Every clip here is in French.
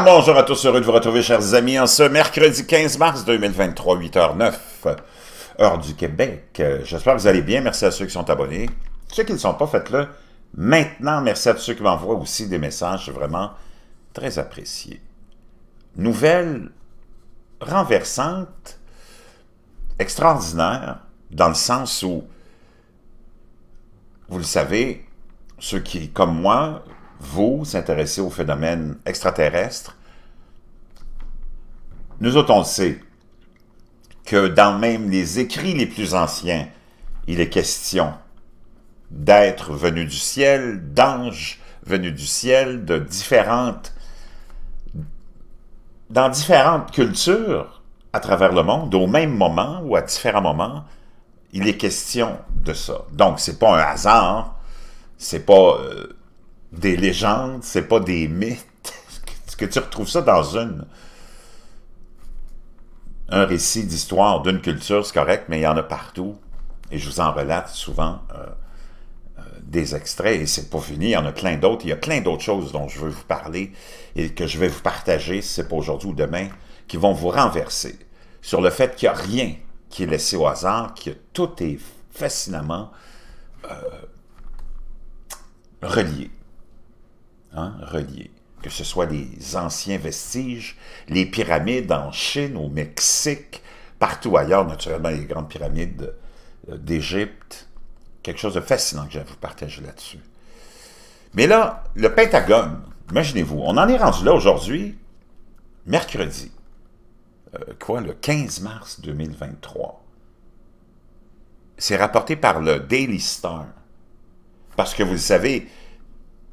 bonjour à tous, heureux de vous retrouver, chers amis, en ce mercredi 15 mars 2023, 8h09, heure du Québec. J'espère que vous allez bien. Merci à ceux qui sont abonnés. Ceux qui ne sont pas, faites-le maintenant. Merci à tous ceux qui m'envoient aussi des messages vraiment très appréciés. Nouvelle renversante, extraordinaire, dans le sens où, vous le savez, ceux qui, comme moi, vous s'intéresser au phénomène extraterrestre, nous autres, on sait que dans même les écrits les plus anciens, il est question d'êtres venus du ciel, d'anges venus du ciel, de différentes... dans différentes cultures à travers le monde, au même moment ou à différents moments, il est question de ça. Donc, c'est pas un hasard, c'est pas... Euh, des légendes, c'est pas des mythes. que tu retrouves ça dans une un récit d'histoire d'une culture, c'est correct, mais il y en a partout. Et je vous en relate souvent euh, euh, des extraits, et c'est pas fini, il y en a plein d'autres. Il y a plein d'autres choses dont je veux vous parler et que je vais vous partager, si c'est pas aujourd'hui ou demain, qui vont vous renverser sur le fait qu'il n'y a rien qui est laissé au hasard, que tout est fascinamment euh, relié. Hein, Relié, Que ce soit les anciens vestiges, les pyramides en Chine, au Mexique, partout ailleurs, naturellement, les grandes pyramides euh, d'Égypte. Quelque chose de fascinant que je vais vous partager là-dessus. Mais là, le Pentagone, imaginez-vous, on en est rendu là aujourd'hui, mercredi. Euh, quoi, le 15 mars 2023. C'est rapporté par le Daily Star. Parce que vous savez,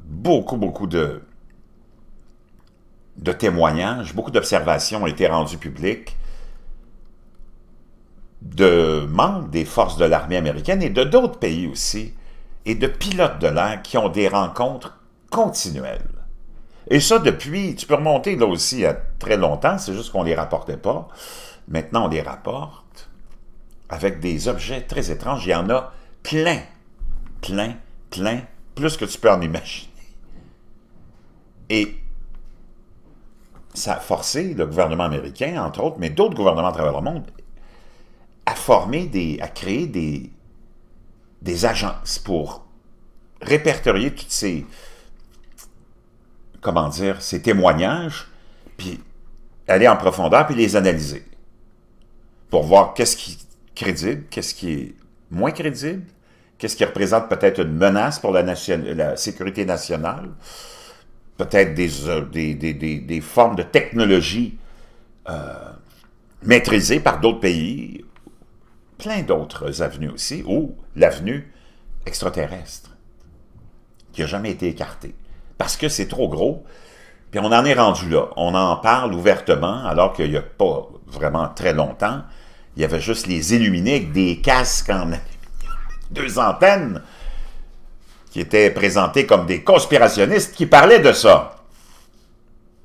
beaucoup, beaucoup de, de témoignages, beaucoup d'observations ont été rendues publiques de membres des forces de l'armée américaine et de d'autres pays aussi, et de pilotes de l'air qui ont des rencontres continuelles. Et ça, depuis, tu peux remonter là aussi à très longtemps, c'est juste qu'on ne les rapportait pas. Maintenant, on les rapporte avec des objets très étranges. Il y en a plein, plein, plein, plus que tu peux en imaginer. Et ça a forcé le gouvernement américain, entre autres, mais d'autres gouvernements à travers le monde, à former, des, à créer des, des agences pour répertorier toutes ces, comment dire, ces témoignages, puis aller en profondeur, puis les analyser pour voir qu'est-ce qui est crédible, qu'est-ce qui est moins crédible, qu'est-ce qui représente peut-être une menace pour la sécurité nationale, peut-être euh, des, des, formes de technologie euh, maîtrisées par d'autres pays, plein d'autres avenues aussi, ou l'avenue extraterrestre, qui n'a jamais été écartée, parce que c'est trop gros, puis on en est rendu là. On en parle ouvertement, alors qu'il n'y a pas vraiment très longtemps, il y avait juste les illuminés avec des casques en deux antennes, qui étaient présentés comme des conspirationnistes qui parlaient de ça.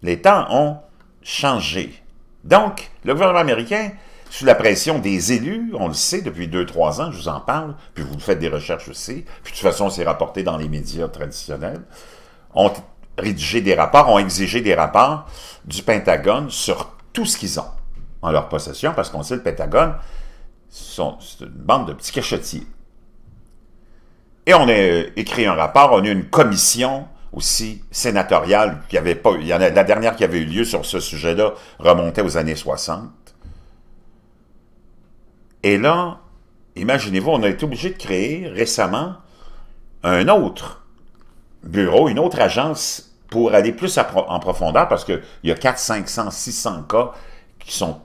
Les temps ont changé. Donc, le gouvernement américain, sous la pression des élus, on le sait depuis deux trois ans, je vous en parle, puis vous faites des recherches aussi, puis de toute façon, c'est rapporté dans les médias traditionnels, ont rédigé des rapports, ont exigé des rapports du Pentagone sur tout ce qu'ils ont en leur possession, parce qu'on sait que le Pentagone, c'est une bande de petits cachetiers. Et on a écrit un rapport, on a eu une commission aussi sénatoriale, il y en a, la dernière qui avait eu lieu sur ce sujet-là remontait aux années 60. Et là, imaginez-vous, on a été obligé de créer récemment un autre bureau, une autre agence pour aller plus en profondeur, parce qu'il y a 400, 500, 600 cas qui sont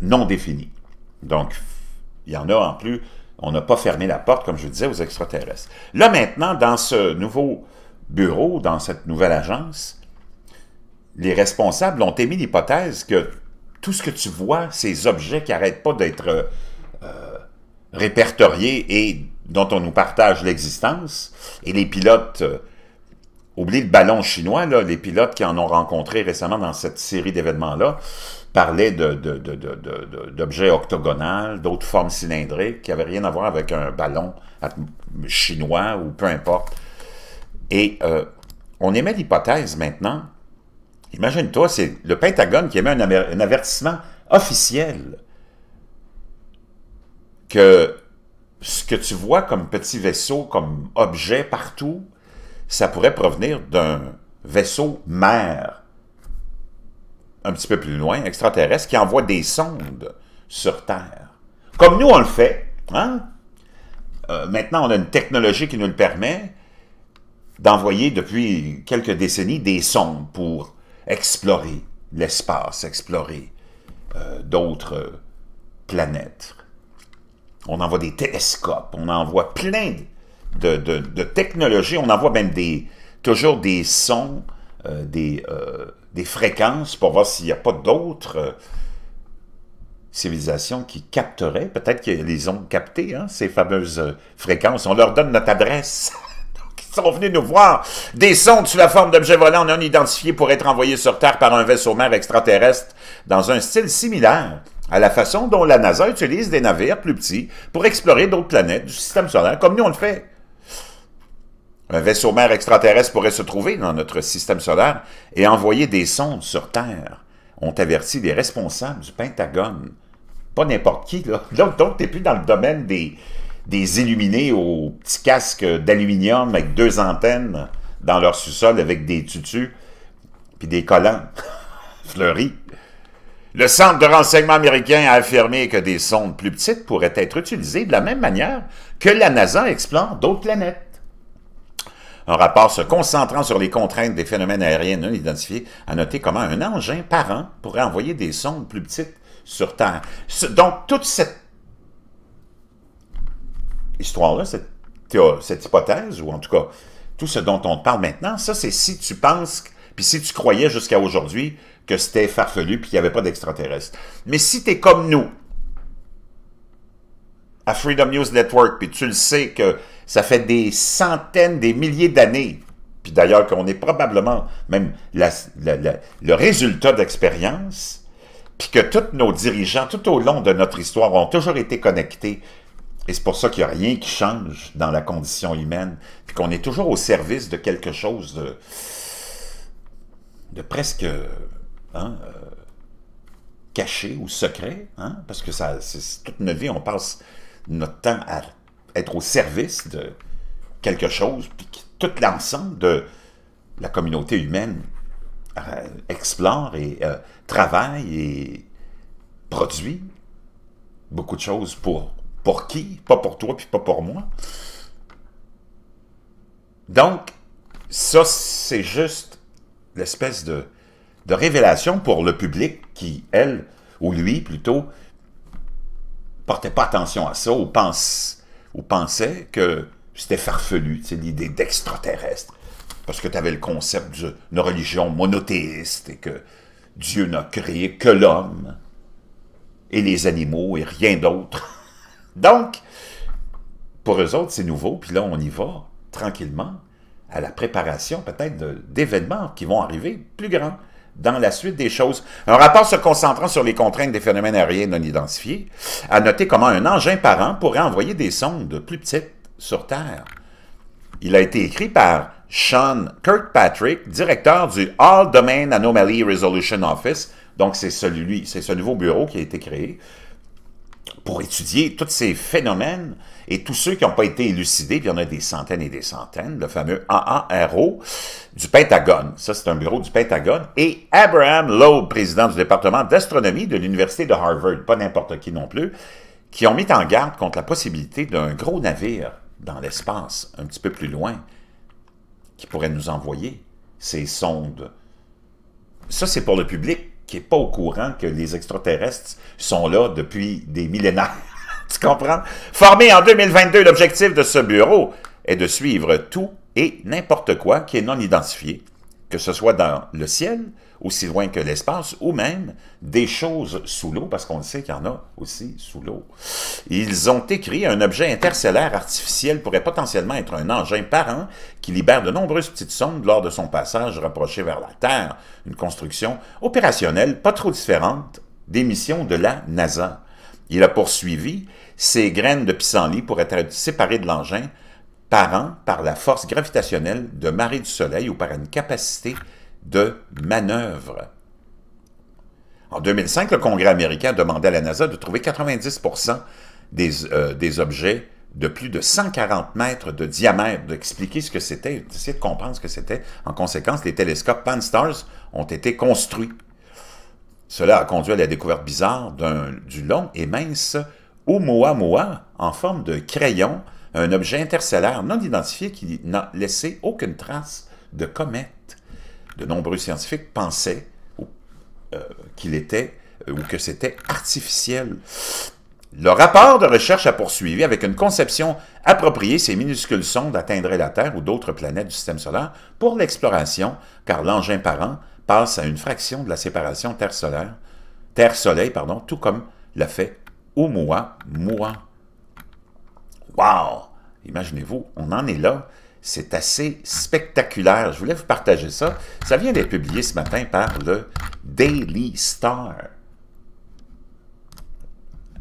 non définis. Donc, il y en a en plus on n'a pas fermé la porte, comme je disais, aux extraterrestres. Là, maintenant, dans ce nouveau bureau, dans cette nouvelle agence, les responsables ont émis l'hypothèse que tout ce que tu vois, ces objets qui n'arrêtent pas d'être euh, répertoriés et dont on nous partage l'existence, et les pilotes, euh, oubliez le ballon chinois, là, les pilotes qui en ont rencontré récemment dans cette série d'événements-là, parlait d'objets octogonaux, d'autres formes cylindriques qui n'avaient rien à voir avec un ballon chinois ou peu importe. Et euh, on émet l'hypothèse maintenant, imagine-toi, c'est le Pentagone qui émet un, avertissement officiel que ce que tu vois comme petit vaisseau, comme objet partout, ça pourrait provenir d'un vaisseau mère un petit peu plus loin, extraterrestres, qui envoient des sondes sur Terre. Comme nous, on le fait. Hein? Euh, maintenant, on a une technologie qui nous le permet d'envoyer depuis quelques décennies des sondes pour explorer l'espace, explorer euh, d'autres planètes. On envoie des télescopes, on envoie plein de, technologies, on envoie même des, toujours des sondes euh, des, euh, des, fréquences pour voir s'il n'y a pas d'autres euh, civilisations qui capteraient, peut-être qu'ils ont capté hein, ces fameuses fréquences, on leur donne notre adresse. ils sont venus nous voir. Des sondes sous la forme d'objets volants non identifiés pour être envoyés sur Terre par un vaisseau mère extraterrestre dans un style similaire à la façon dont la NASA utilise des navires plus petits pour explorer d'autres planètes du système solaire, comme nous on le fait. Un vaisseau mère extraterrestre pourrait se trouver dans notre système solaire et envoyer des sondes sur Terre, ont averti des responsables du Pentagone. Pas n'importe qui, là. Donc, t'es plus dans le domaine des, des illuminés aux petits casques d'aluminium avec deux antennes dans leur sous-sol avec des tutus puis des collants fleuris. Le centre de renseignement américain a affirmé que des sondes plus petites pourraient être utilisées de la même manière que la NASA explore d'autres planètes. Un rapport se concentrant sur les contraintes des phénomènes aériens non identifiés a noté comment un engin par an pourrait envoyer des sondes plus petites sur Terre. Donc, toute cette histoire-là, cette, hypothèse, ou en tout cas, tout ce dont on te parle maintenant, ça, c'est si tu penses, puis si tu croyais jusqu'à aujourd'hui que c'était farfelu puis qu'il n'y avait pas d'extraterrestres. Mais si tu es comme nous, à Freedom News Network, puis tu le sais que ça fait des centaines, des milliers d'années, puis d'ailleurs qu'on est probablement même le résultat d'expérience, puis que tous nos dirigeants, tout au long de notre histoire, ont toujours été connectés. Et c'est pour ça qu'il n'y a rien qui change dans la condition humaine, puis qu'on est toujours au service de quelque chose de, presque hein, euh, caché ou secret, hein, parce que ça, toute notre vie, on passe notre temps à être au service de quelque chose, puis que tout l'ensemble de la communauté humaine euh, explore et euh, travaille et produit beaucoup de choses pour, pour qui? Pas pour toi, puis pas pour moi. Donc, ça, c'est juste l'espèce de, de révélation pour le public qui, elle, ou lui plutôt, portaient pas attention à ça ou, pense, pensait que c'était farfelu, c'est l'idée d'extraterrestre. Parce que tu avais le concept d'une religion monothéiste et que Dieu n'a créé que l'homme et les animaux et rien d'autre. Donc, pour eux autres, c'est nouveau, puis là, on y va tranquillement à la préparation peut-être d'événements qui vont arriver plus grands dans la suite des choses. Un rapport se concentrant sur les contraintes des phénomènes aériens non identifiés a noté comment un engin parent pourrait envoyer des sondes plus petites sur Terre. Il a été écrit par Sean Kirkpatrick, directeur du All Domain Anomaly Resolution Office. Donc, c'est celui, c'est ce nouveau bureau qui a été créé pour étudier tous ces phénomènes et tous ceux qui n'ont pas été élucidés, il y en a des centaines et des centaines, le fameux AARO du Pentagone. Ça, c'est un bureau du Pentagone. Et Abraham Lowe, président du département d'astronomie de l'Université de Harvard, pas n'importe qui non plus, qui ont mis en garde contre la possibilité d'un gros navire dans l'espace, un petit peu plus loin, qui pourrait nous envoyer ces sondes. Ça, c'est pour le public qui n'est pas au courant que les extraterrestres sont là depuis des millénaires. tu comprends? Formé en 2022, l'objectif de ce bureau est de suivre tout et n'importe quoi qui est non identifié que ce soit dans le ciel, aussi loin que l'espace, ou même des choses sous l'eau, parce qu'on sait qu'il y en a aussi sous l'eau. Ils ont écrit un objet interstellaire artificiel pourrait potentiellement être un engin parent qui libère de nombreuses petites sondes lors de son passage rapproché vers la Terre, une construction opérationnelle pas trop différente des missions de la NASA. Il a poursuivi, ces graines de pissenlit pourraient être séparées de l'engin par an par la force gravitationnelle de marée du Soleil ou par une capacité de manœuvre. En 2005, le Congrès américain demandait à la NASA de trouver 90 euh, des, objets de plus de 140 mètres de diamètre, d'expliquer ce que c'était, d'essayer de comprendre ce que c'était. En conséquence, les télescopes Pan-STARRS ont été construits. Cela a conduit à la découverte bizarre du long et mince Oumuamua en forme de crayon un objet interstellaire non identifié qui n'a laissé aucune trace de comète. De nombreux scientifiques pensaient euh, qu'il était euh, ou que c'était artificiel. Le rapport de recherche a poursuivi avec une conception appropriée. Ces minuscules sondes atteindraient la Terre ou d'autres planètes du système solaire pour l'exploration, car l'engin parent passe à une fraction de la séparation Terre-Solaire, Terre-Soleil, pardon, tout comme l'a fait Oumuamua. Wow! Imaginez-vous, on en est là. C'est assez spectaculaire. Je voulais vous partager ça. Ça vient d'être publié ce matin par le Daily Star.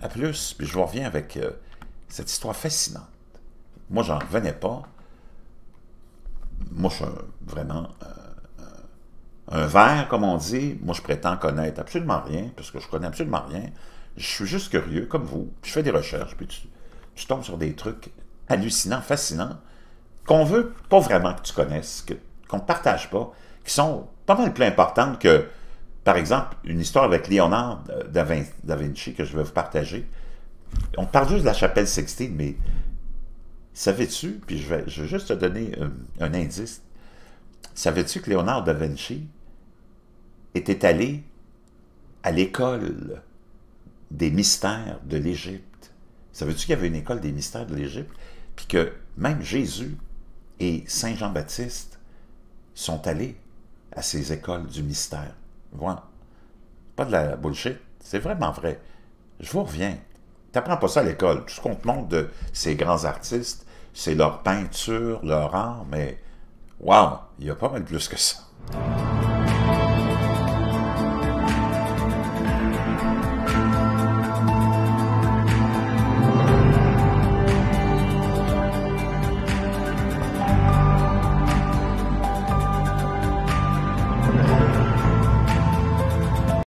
À plus, puis je vous reviens avec euh, cette histoire fascinante. Moi, j'en revenais pas. Moi, je suis vraiment euh, un verre, comme on dit. Moi, je prétends connaître absolument rien, parce que je connais absolument rien. Je suis juste curieux, comme vous. je fais des recherches, puis je tu tombes sur des trucs hallucinant, fascinant, qu'on ne veut pas vraiment que tu connaisses, qu'on ne partage pas, qui sont pas mal plus importantes que, par exemple, une histoire avec Léonard euh, da Vinci que je vais vous partager. On parle juste de la chapelle Sixtine, mais savais-tu, puis je vais, juste te donner un, euh, un indice, savais-tu que Léonard da Vinci était allé à l'école des mystères de l'Égypte? Savais-tu qu'il y avait une école des mystères de l'Égypte? Puis que même Jésus et Saint Jean-Baptiste sont allés à ces écoles du mystère. Voilà. Pas de la bullshit. C'est vraiment vrai. Je vous reviens. T'apprends pas ça à l'école. Tout ce qu'on te montre de ces grands artistes, c'est leur peinture, leur art, mais waouh, il y a pas mal plus que ça.